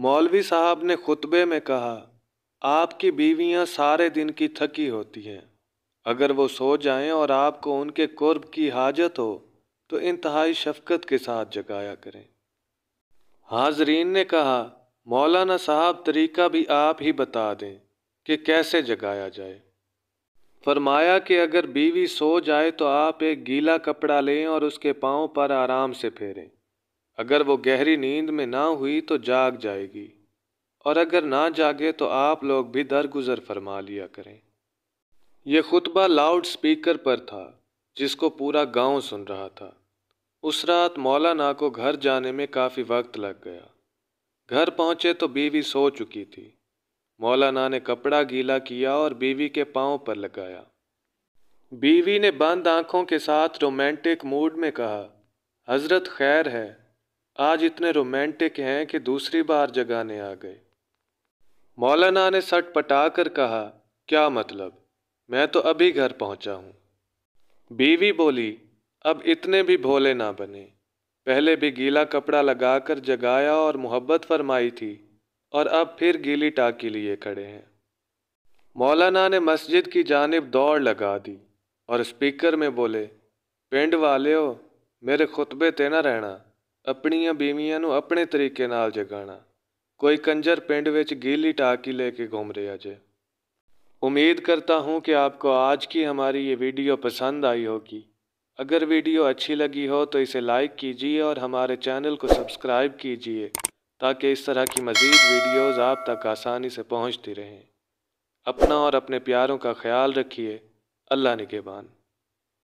मौलवी साहब ने खुतबे में कहा आपकी बीवियां सारे दिन की थकी होती हैं अगर वो सो जाएं और आपको उनके कुर्ब की हाजत हो तो इंतहाई शफकत के साथ जगाया करें हाजरीन ने कहा मौलाना साहब तरीका भी आप ही बता दें कि कैसे जगाया जाए फरमाया कि अगर बीवी सो जाए तो आप एक गीला कपड़ा लें और उसके पाँव पर आराम से फेरें अगर वो गहरी नींद में ना हुई तो जाग जाएगी और अगर ना जागे तो आप लोग भी दरगुजर फरमा लिया करें यह खुतबा लाउड स्पीकर पर था जिसको पूरा गांव सुन रहा था उस रात मौलाना को घर जाने में काफ़ी वक्त लग गया घर पहुंचे तो बीवी सो चुकी थी मौलाना ने कपड़ा गीला किया और बीवी के पाँव पर लगाया बीवी ने बंद आंखों के साथ रोमांटिक मूड में कहा हजरत खैर है आज इतने रोमांटिक हैं कि दूसरी बार जगाने आ गए मौलाना ने सट पटा कर कहा क्या मतलब मैं तो अभी घर पहुंचा हूँ बीवी बोली अब इतने भी भोले ना बने पहले भी गीला कपड़ा लगाकर जगाया और मोहब्बत फरमाई थी और अब फिर गीली टाकी लिए खड़े हैं मौलाना ने मस्जिद की जानब दौड़ लगा दी और स्पीकर में बोले पेंड वाले हो मेरे खुतबे तेना रहना अपन ਬੀਵੀਆਂ अपने तरीके जगा कोई कंजर पिंड गीली टाकी लेके घूम रहे जे उम्मीद करता हूँ कि आपको आज की हमारी ये वीडियो पसंद आई होगी अगर वीडियो अच्छी लगी हो तो इसे लाइक कीजिए और हमारे चैनल को सब्सक्राइब कीजिए ताकि इस तरह की मज़ीद वीडियोज़ आप तक आसानी से पहुँचती रहें अपना और अपने प्यारों का ख्याल रखिए अल्लाह निगेबान